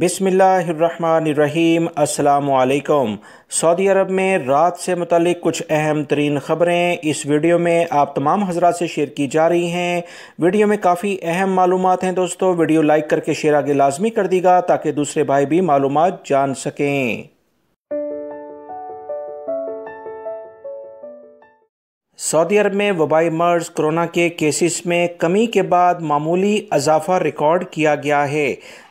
बिसमीम् अल्लाम सऊदी अरब में रात से मतलब कुछ अहम तरीन ख़बरें इस वीडियो में आप तमाम हजरा से शेयर की जा रही हैं वीडियो में काफ़ी अहम मालूम हैं दोस्तों वीडियो लाइक करके शेयर आगे लाजमी कर दीगा ताकि दूसरे भाई भी मालूम जान सकें सऊदी अरब में वबाई मर्ज कोरोना के केसेस में कमी के बाद मामूली अजाफा रिकॉर्ड किया गया है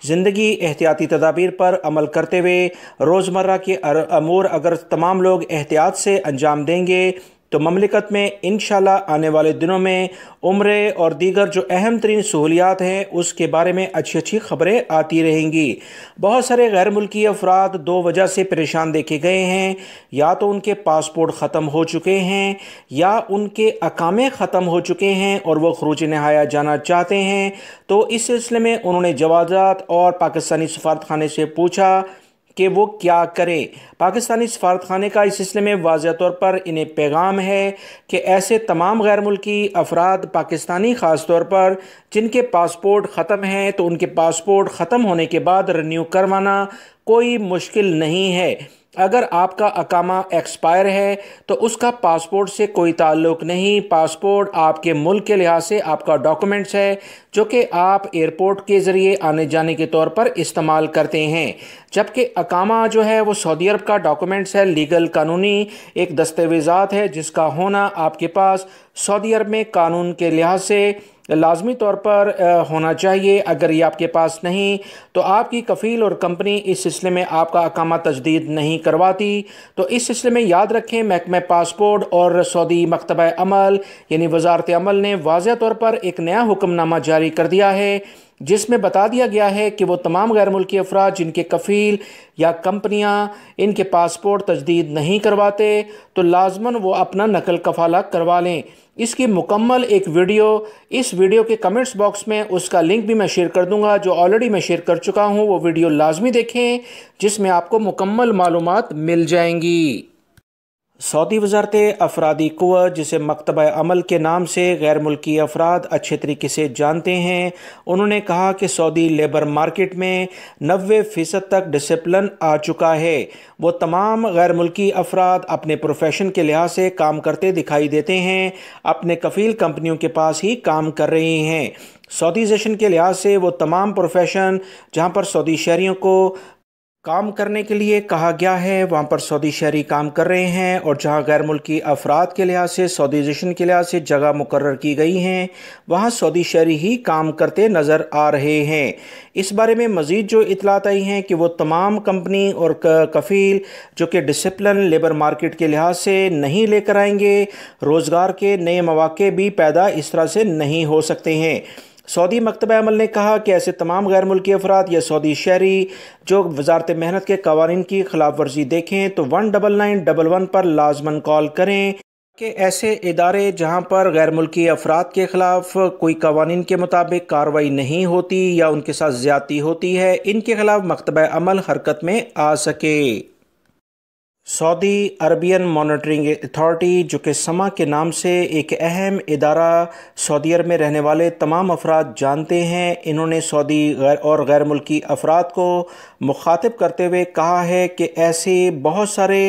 ज़िंदगी एहतियाती तदाबीर पर अमल करते हुए रोज़मर्रा के अमूर अगर तमाम लोग एहतियात से अंजाम देंगे तो ममलिकत में इन आने वाले दिनों में उम्र और दीगर जो अहम तरीन सहूलियात हैं उसके बारे में अच्छी अच्छी खबरें आती रहेंगी बहुत सारे गैर मुल्की अफराद दो वजह से परेशान देखे गए हैं या तो उनके पासपोर्ट ख़त्म हो चुके हैं या उनके अकामे ख़त्म हो चुके हैं और वह खरूज नहाया जाना चाहते हैं तो इस सिलसिले में उन्होंने जवाजात और पाकिस्तानी सफारत से पूछा कि वो क्या करें पाकिस्तानी सफारत खाना का इस सिलसिले में वाज तौर पर इन्हें पैगाम है कि ऐसे तमाम गैर मुल्की अफराद पाकिस्तानी ख़ास तौर पर जिनके पासपोर्ट ख़त्म हैं तो उनके पासपोर्ट ख़त्म होने के बाद रिन्यू करवाना कोई मुश्किल नहीं है अगर आपका अकामा एक्सपायर है तो उसका पासपोर्ट से कोई ताल्लुक नहीं पासपोर्ट आपके मुल्क के लिहाज से आपका डॉक्यूमेंट्स है जो कि आप एयरपोर्ट के ज़रिए आने जाने के तौर पर इस्तेमाल करते हैं जबकि अकामा जो है वो सऊदी अरब का डॉक्यूमेंट्स है लीगल कानूनी एक दस्तावेज़ात है जिसका होना आपके पास सऊदी अरब में कानून के लिहाज से लाजमी तौर पर होना चाहिए अगर ये आपके पास नहीं तो आपकी कफ़ील और कंपनी इस सिलसिले में आपका अकामा तजदीद नहीं करवाती तो इस सिलसिले में याद रखें महकमे पासपोर्ट और सऊदी मकतब अमल यानी वजारत अमल ने वाजह तौर पर एक नया हुक्मनामा जारी कर दिया है जिसमें बता दिया गया है कि वो तमाम गैर मुल्की अफराज जिनके कफ़ील या कंपनियां इनके पासपोर्ट तजदीद नहीं करवाते तो लाजमन वो अपना नकल कफाला करवा लें इसकी मुकम्मल एक वीडियो इस वीडियो के कमेंट्स बॉक्स में उसका लिंक भी मैं शेयर कर दूंगा जो ऑलरेडी मैं शेयर कर चुका हूं वो वीडियो लाजमी देखें जिसमें आपको मुकम्मल मालूम मिल जाएंगी सऊदी वजारत अफरादी कुआ जिसे मकतब अमल के नाम से गैर मुल्की अफराद अच्छे तरीके से जानते हैं उन्होंने कहा कि सऊदी लेबर मार्केट में नबे फ़ीसद तक डिसप्लिन आ चुका है वो तमाम गैर मुल्की अफराद अपने प्रोफेशन के लिहाज से काम करते दिखाई देते हैं अपने कफ़ील कंपनीों के पास ही काम कर रहे हैं सऊदी जशन के लिहाज से वो तमाम प्रोफेशन जहाँ पर सऊदी शहरीों को काम करने के लिए कहा गया है वहाँ पर सऊदी शहरी काम कर रहे हैं और जहाँ गैर मुल्की अफराद के लिहाज से सऊदीजेशन के लिहाज से जगह मुकर की गई हैं वहाँ सऊदी शहरी ही काम करते नज़र आ रहे हैं इस बारे में मज़ीद जो इतलात आई हैं कि वो तमाम कंपनी और कफ़ील जो कि डिसप्लिन लेबर मार्केट के लिहाज से नहीं लेकर आएंगे रोज़गार के नए मौाक़े भी पैदा इस तरह से नहीं हो सकते हैं सऊदी मकतब अमल ने कहा कि ऐसे तमाम गैर मुल्की अफराद या सऊदी शहरी जो वजारत मेहनत के कवानीन की खिलाफ वर्जी देखें तो one double nine double one पर लाजमन कॉल करें कि ऐसे इदारे जहां पर गैर मुल्की अफराद के ख़िलाफ़ कोई कवानीन के मुताबिक कार्रवाई नहीं होती या उनके साथ ज़्यादती होती है इनके खिलाफ मकतब अमल हरकत में आ सके सऊदी अरबियन मॉनिटरिंग अथॉरिटी जो कि समा के नाम से एक अहम इदारा सऊदी अरब में रहने वाले तमाम अफराद जानते हैं इन्होंने सऊदी गैर और गैर मुल्की अफराद को मुखातब करते हुए कहा है कि ऐसे बहुत सारे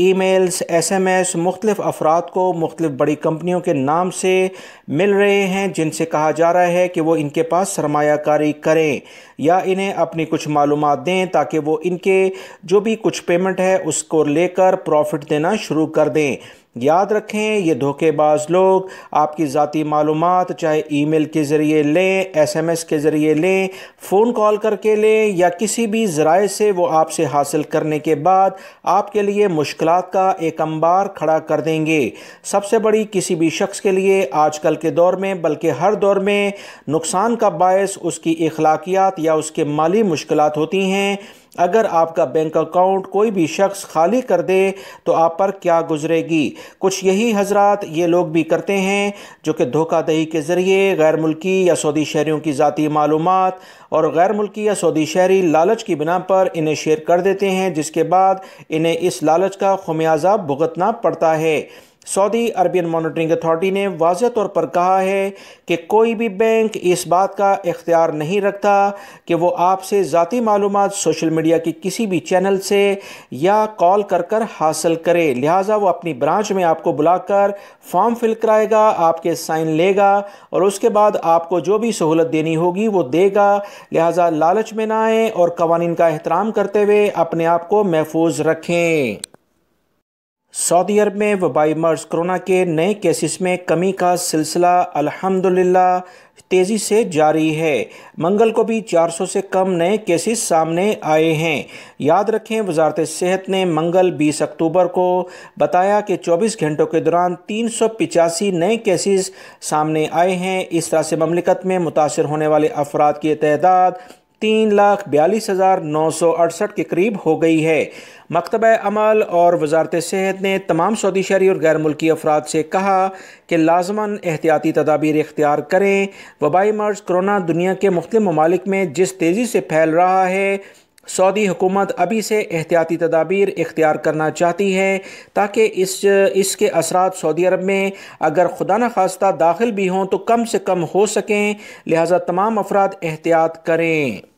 emails S M S मुख्तलिफ अफराद को मुख्तलिफ बड़ी कंपनियों के नाम से मिल रहे हैं जिनसे कहा जा रहा है कि वो इनके पास सरमाकारी करें या इन्हें अपनी कुछ मालूम दें ताकि वो इनके जो भी कुछ पेमेंट है उसको लेकर प्रॉफिट देना शुरू कर दें याद रखें ये धोखेबाज लोग आपकी ज़ाती मालूम चाहे ईमेल के ज़रिए लें एसएमएस के ज़रिए लें फ़ोन कॉल करके लें या किसी भी ज़राए से वो आपसे हासिल करने के बाद आपके लिए मुश्किल का एक अंबार खड़ा कर देंगे सबसे बड़ी किसी भी शख्स के लिए आजकल के दौर में बल्कि हर दौर में नुकसान का बायस उसकी अखलाकियात या उसके माली मुश्किल होती हैं अगर आपका बैंक अकाउंट कोई भी शख्स खाली कर दे तो आप पर क्या गुजरेगी कुछ यही हजरात ये लोग भी करते हैं जो कि धोखादही के ज़रिए गैर मुल्की या सऊदी शहरीों की ज़ाती मालूम और गैर मुल्की या सऊदी शहरी लालच की बिना पर इन्हें शेयर कर देते हैं जिसके बाद इन्हें इस लालच का खमियाजा भुगतना पड़ता है सऊदी अरबियन मॉनिटरिंग अथॉरिटी ने वाज तौर पर कहा है कि कोई भी बैंक इस बात का इख्तियार नहीं रखता कि वो आपसे ज़ाती मालूम सोशल मीडिया के किसी भी चैनल से या कॉल कर कर हासिल करे लिहाजा वो अपनी ब्रांच में आपको बुलाकर फॉर्म फिल कराएगा आपके साइन लेगा और उसके बाद आपको जो भी सहूलत देनी होगी वो देगा लिहाजा लालच में ना आए और कवानीन का एहतराम करते हुए अपने आप को महफूज रखें सऊदी अरब में वबाई मर्ज कोरोना के नए केसेस में कमी का सिलसिला अल्हम्दुलिल्लाह तेज़ी से जारी है मंगल को भी 400 से कम नए केसेस सामने आए हैं याद रखें वजारत सेहत ने मंगल 20 अक्टूबर को बताया कि 24 घंटों के दौरान तीन नए केसेस सामने आए हैं इस तरह से ममलिकत में मुतासर होने वाले अफराद की तदाद तीन लाख बयालीस हज़ार नौ सौ अड़सठ के करीब हो गई है मकतब अमल और वजारत सेहत ने तमाम सऊदी शहरी और गैर मुल्की अफराद से कहा कि लाजमन एहतियाती तदाबीर इख्तियार करें वबाई मर्ज करोना दुनिया के मुख्त ममालिक में जिस तेज़ी से फैल रहा है सऊदी हुकूमत अभी से एहतियाती तदाबीर इख्तियार करना चाहती है ताकि इस इसके असरा सऊदी अरब में अगर खुदा न खास्ता दाखिल भी हों तो कम से कम हो सकें लिहाजा तमाम अफराद एहतियात करें